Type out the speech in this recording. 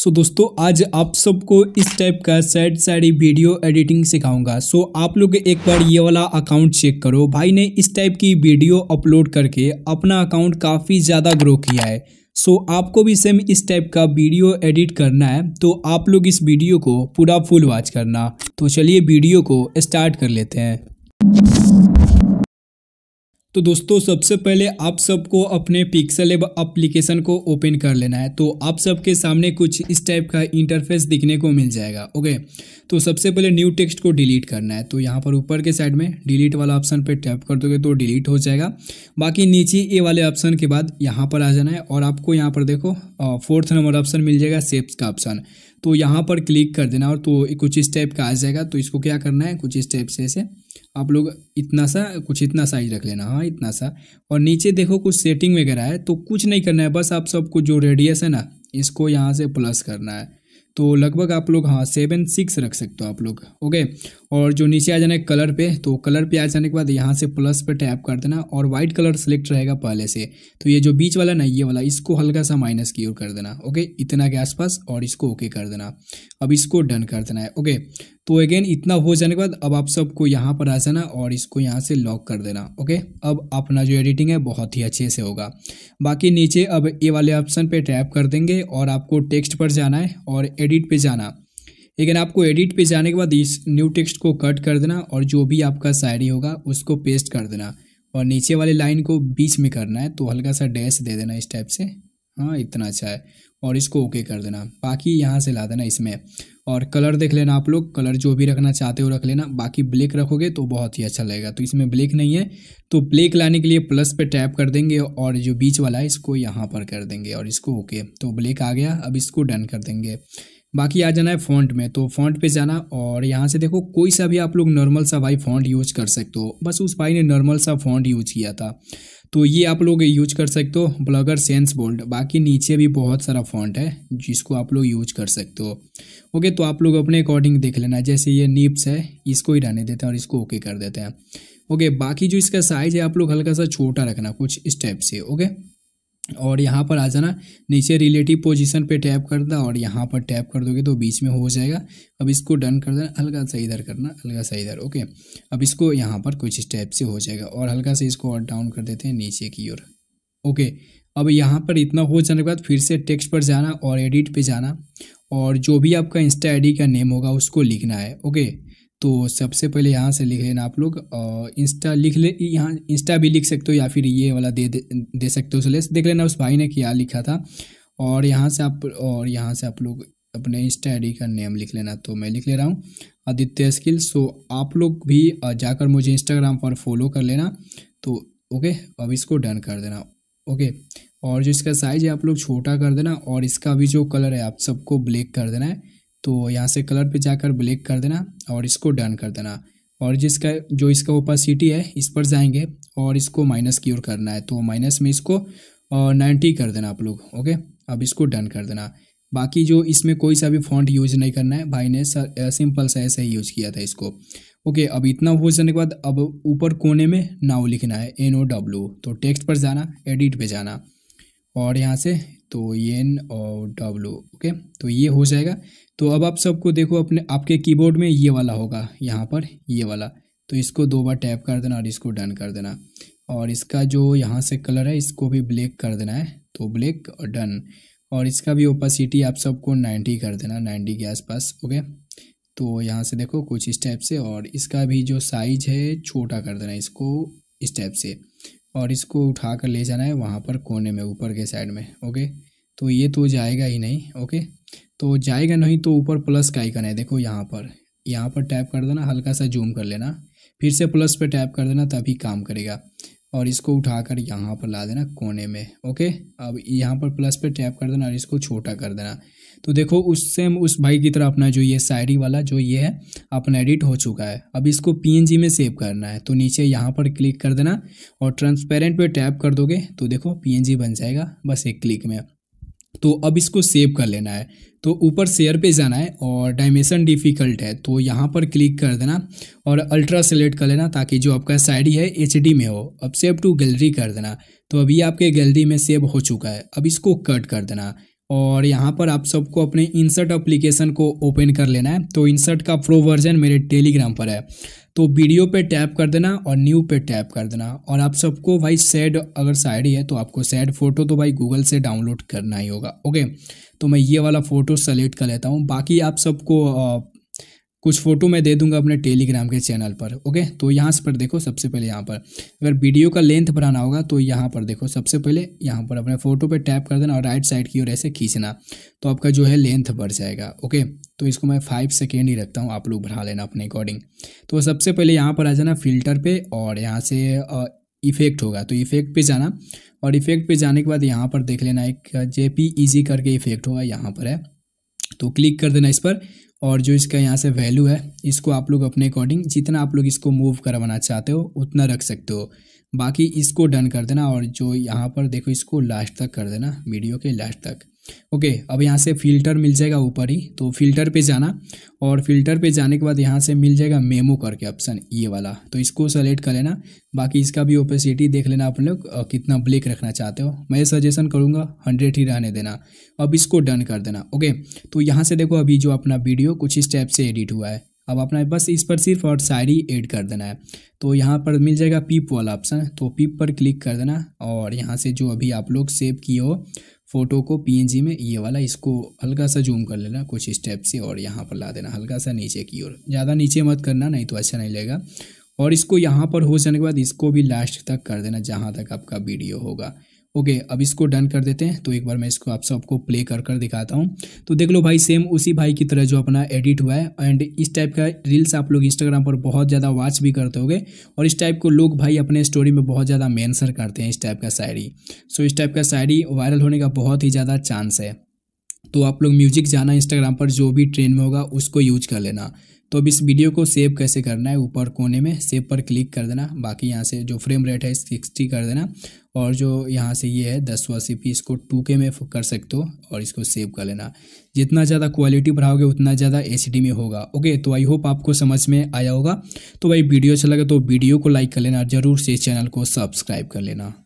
सो so, दोस्तों आज आप सबको इस टाइप का सैड साड़ी वीडियो एडिटिंग सिखाऊंगा सो so, आप लोग एक बार ये वाला अकाउंट चेक करो भाई ने इस टाइप की वीडियो अपलोड करके अपना अकाउंट काफ़ी ज़्यादा ग्रो किया है सो so, आपको भी सेम इस टाइप का वीडियो एडिट करना है तो आप लोग इस वीडियो को पूरा फुल वॉच करना तो चलिए वीडियो को स्टार्ट कर लेते हैं तो दोस्तों सबसे पहले आप सबको अपने पिक्सल एब अप्लीकेशन को ओपन कर लेना है तो आप सबके सामने कुछ इस टाइप का इंटरफेस दिखने को मिल जाएगा ओके तो सबसे पहले न्यू टेक्स्ट को डिलीट करना है तो यहाँ पर ऊपर के साइड में डिलीट वाला ऑप्शन पर टैप कर दोगे तो डिलीट हो जाएगा बाकी नीचे ए वाले ऑप्शन के बाद यहाँ पर आ जाना है और आपको यहाँ पर देखो फोर्थ नंबर ऑप्शन मिल जाएगा सेप्स का ऑप्शन तो यहाँ पर क्लिक कर देना और तो कुछ इस टाइप का आ जाएगा तो इसको क्या करना है कुछ इस टाइप से ऐसे आप लोग इतना सा कुछ इतना साइज रख लेना हाँ इतना सा और नीचे देखो कुछ सेटिंग वगैरह है तो कुछ नहीं करना है बस आप सबको जो रेडियस है ना इसको यहाँ से प्लस करना है तो लगभग आप लोग हाँ सेवन सिक्स रख सकते हो आप लोग ओके और जो नीचे आ जाना है कलर पे तो कलर पे आ जाने के बाद यहाँ से प्लस पे टैप कर देना और वाइट कलर सेलेक्ट रहेगा पहले से तो ये जो बीच वाला ना ये वाला इसको हल्का सा माइनस की ओर कर देना ओके इतना के आसपास और इसको ओके कर देना अब इसको डन कर देना है ओके तो अगेन इतना हो जाने के बाद अब आप सबको यहाँ पर आ जाना और इसको यहाँ से लॉक कर देना ओके अब अपना जो एडिटिंग है बहुत ही अच्छे से होगा बाकी नीचे अब ये वाले ऑप्शन पे टैप कर देंगे और आपको टेक्स्ट पर जाना है और एडिट पे जाना लेकिन आपको एडिट पे जाने के बाद इस न्यू टेक्स्ट को कट कर देना और जो भी आपका शायरी होगा उसको पेस्ट कर देना और नीचे वाले लाइन को बीच में करना है तो हल्का सा डैश दे देना इस टाइप से हाँ इतना अच्छा है और इसको ओके कर देना बाकी यहाँ से ला देना इसमें और कलर देख लेना आप लोग कलर जो भी रखना चाहते हो रख लेना बाकी ब्लैक रखोगे तो बहुत ही अच्छा लगेगा तो इसमें ब्लैक नहीं है तो ब्लैक लाने के लिए प्लस पे टैप कर देंगे और जो बीच वाला है इसको यहाँ पर कर देंगे और इसको ओके तो ब्लैक आ गया अब इसको डन कर देंगे बाकी आ जाना है फॉन्ट में तो फॉन्ट पे जाना और यहाँ से देखो कोई सा भी आप लोग नॉर्मल सा भाई फॉन्ट यूज कर सकते हो बस उस भाई ने नॉर्मल सा फॉन्ट यूज किया था तो ये आप लोग यूज कर सकते हो ब्लॉगर सेंस बोल्ड बाकी नीचे भी बहुत सारा फॉन्ट है जिसको आप लोग यूज कर सकते हो ओके तो आप लोग अपने अकॉर्डिंग देख लेना जैसे ये नीप्स है इसको ही रहने देते हैं और इसको ओके कर देते हैं ओके बाकी जो इसका साइज़ है आप लोग हल्का सा छोटा रखना कुछ इस टाइप से ओके और यहाँ पर आ जाना नीचे रिलेटिव पोजीशन पे टैप कर देना और यहाँ पर टैप कर दोगे तो बीच में हो जाएगा अब इसको डन कर देना हल्का सा इधर करना हल्का सा इधर ओके अब इसको यहाँ पर कुछ स्टेप से हो जाएगा और हल्का से इसको और डाउन कर देते हैं नीचे की ओर ओके अब यहाँ पर इतना हो जाने के बाद फिर से टेक्स्ट पर जाना और एडिट पर जाना और जो भी आपका इंस्टा डी का नेम होगा उसको लिखना है ओके तो सबसे पहले यहाँ से लिख लेना आप लोग इंस्टा लिख ले यहाँ इंस्टा भी लिख सकते हो या फिर ये वाला दे दे, दे सकते हो सलेस देख लेना उस भाई ने क्या लिखा था और यहाँ से आप और यहाँ से आप लोग अपने इंस्टा आई का नेम लिख लेना तो मैं लिख ले रहा हूँ आदित्य स्किल सो आप लोग भी जाकर मुझे इंस्टाग्राम पर फॉलो कर लेना तो ओके अब इसको डन कर देना ओके और जो इसका साइज़ है आप लोग छोटा कर देना और इसका भी जो कलर है आप सबको ब्लैक कर देना है तो यहाँ से कलर पे जाकर ब्लैक कर देना और इसको डन कर देना और जिसका जो इसका ओपासिटी है इस पर जाएंगे और इसको माइनस की ओर करना है तो माइनस में इसको नाइन्टी कर देना आप लोग ओके अब इसको डन कर देना बाकी जो इसमें कोई सा भी फॉन्ट यूज नहीं करना है भाई ने सिंपल सा ऐसा ही यूज किया था इसको ओके अब इतना हो जाने के बाद अब ऊपर कोने में नाव लिखना है एन ओ डब्ल्यू तो टेक्स्ट पर जाना एडिट पे जाना और यहाँ से तो एन और डब्लू ओके तो ये हो जाएगा तो अब आप सबको देखो अपने आपके कीबोर्ड में ये वाला होगा यहाँ पर ये वाला तो इसको दो बार टैप कर देना और इसको डन कर देना और इसका जो यहाँ से कलर है इसको भी ब्लैक कर देना है तो ब्लैक और डन और इसका भी ओपासिटी आप सबको नाइन्टी कर देना नाइन्टी के आसपास ओके तो यहाँ से देखो कुछ इस टाइप से और इसका भी जो साइज है छोटा कर देना इसको इस टाइप से और इसको उठा कर ले जाना है वहाँ पर कोने में ऊपर के साइड में ओके तो ये तो जाएगा ही नहीं ओके तो जाएगा नहीं तो ऊपर प्लस का आइकन है देखो यहाँ पर यहाँ पर टैप कर देना हल्का सा जूम कर लेना फिर से प्लस पे टैप कर देना तभी काम करेगा और इसको उठाकर यहाँ पर ला देना कोने में ओके अब यहाँ पर प्लस पे टैप कर देना और इसको छोटा कर देना तो देखो उस सेम उस भाई की तरह अपना जो ये साइडी वाला जो ये है अपना एडिट हो चुका है अब इसको पीएनजी में सेव करना है तो नीचे यहाँ पर क्लिक कर देना और ट्रांसपेरेंट पे टैप कर दोगे तो देखो पीएनजी बन जाएगा बस एक क्लिक में तो अब इसको सेव कर लेना है तो ऊपर शेयर पे जाना है और डायमेंशन डिफ़िकल्ट है तो यहाँ पर क्लिक कर देना और अल्ट्रा सेलेक्ट कर लेना ताकि जो आपका साइड है एच में हो अब सेव टू गैलरी कर देना तो अभी आपके गैलरी में सेव हो चुका है अब इसको कट कर देना और यहाँ पर आप सबको अपने इंसर्ट अप्लीकेशन को ओपन कर लेना है तो इंसर्ट का प्रो वर्जन मेरे टेलीग्राम पर है तो वीडियो पे टैप कर देना और न्यू पे टैप कर देना और आप सबको भाई सैड अगर साइड ही है तो आपको सैड फ़ोटो तो भाई गूगल से डाउनलोड करना ही होगा ओके तो मैं ये वाला फ़ोटो सेलेक्ट कर लेता हूँ बाकी आप सबको कुछ फ़ोटो मैं दे दूंगा अपने टेलीग्राम के चैनल पर ओके तो यहाँ पर देखो सबसे पहले यहाँ पर अगर वीडियो का लेंथ बढ़ाना होगा तो यहाँ पर देखो सबसे पहले यहाँ पर अपने फ़ोटो पे टैप कर देना और राइट साइड की ओर ऐसे खींचना तो आपका जो है लेंथ बढ़ जाएगा ओके तो इसको मैं फाइव सेकेंड ही रखता हूँ आप लोग बढ़ा लेना अपने अकॉर्डिंग तो सबसे पहले यहाँ पर आ जाना फिल्टर पर और यहाँ से इफेक्ट होगा तो इफेक्ट पर जाना और इफेक्ट पर जाने के बाद यहाँ पर देख लेना एक जे करके इफेक्ट होगा यहाँ पर है तो क्लिक कर देना इस पर और जो इसका यहाँ से वैल्यू है इसको आप लोग अपने अकॉर्डिंग जितना आप लोग इसको मूव करवाना चाहते हो उतना रख सकते हो बाकी इसको डन कर देना और जो यहाँ पर देखो इसको लास्ट तक कर देना वीडियो के लास्ट तक ओके अब यहाँ से फ़िल्टर मिल जाएगा ऊपर ही तो फिल्टर पे जाना और फिल्टर पे जाने के बाद यहाँ से मिल जाएगा मेमो करके ऑप्शन ये वाला तो इसको सेलेक्ट कर लेना बाकी इसका भी ओपेसिटी देख लेना आप लोग कितना ब्लैक रखना चाहते हो मैं सजेशन करूँगा हंड्रेड ही रहने देना अब इसको डन कर देना ओके तो यहाँ से देखो अभी जो अपना वीडियो कुछ इस टाइप से एडिट हुआ है अब अपना बस इस पर सिर्फ और शायरी ऐड कर देना है तो यहाँ पर मिल जाएगा पिप वाला ऑप्शन तो पिप पर क्लिक कर देना और यहाँ से जो अभी आप लोग सेव किए हो फ़ोटो को पी में ये वाला इसको हल्का सा जूम कर लेना कुछ स्टेप से और यहाँ पर ला देना हल्का सा नीचे की ओर ज़्यादा नीचे मत करना नहीं तो अच्छा नहीं लगेगा और इसको यहाँ पर हो जाने के बाद इसको भी लास्ट तक कर देना जहाँ तक आपका वीडियो होगा ओके अब इसको डन कर देते हैं तो एक बार मैं इसको आप सबको प्ले कर कर दिखाता हूँ तो देख लो भाई सेम उसी भाई की तरह जो अपना एडिट हुआ है एंड इस टाइप का रील्स आप लोग इंस्टाग्राम पर बहुत ज़्यादा वॉच भी करते होगे और इस टाइप को लोग भाई अपने स्टोरी में बहुत ज़्यादा मैंसर करते हैं इस टाइप का शायरी सो इस टाइप का शायरी वायरल होने का बहुत ही ज़्यादा चांस है तो आप लोग म्यूजिक जाना इंस्टाग्राम पर जो भी ट्रेंड में होगा उसको यूज कर लेना तो अब इस वीडियो को सेव कैसे करना है ऊपर कोने में सेव पर क्लिक कर देना बाकी यहाँ से जो फ्रेम रेट है सिक्सटी कर देना और जो यहाँ से ये है दस सौ अस्सी पी इसको टू के में कर सकते हो और इसको सेव कर लेना जितना ज़्यादा क्वालिटी बढ़ाओगे उतना ज़्यादा एच में होगा ओके तो आई होप आपको समझ में आया होगा तो भाई वीडियो अच्छा लगा तो वीडियो को लाइक कर लेना ज़रूर से चैनल को सब्सक्राइब कर लेना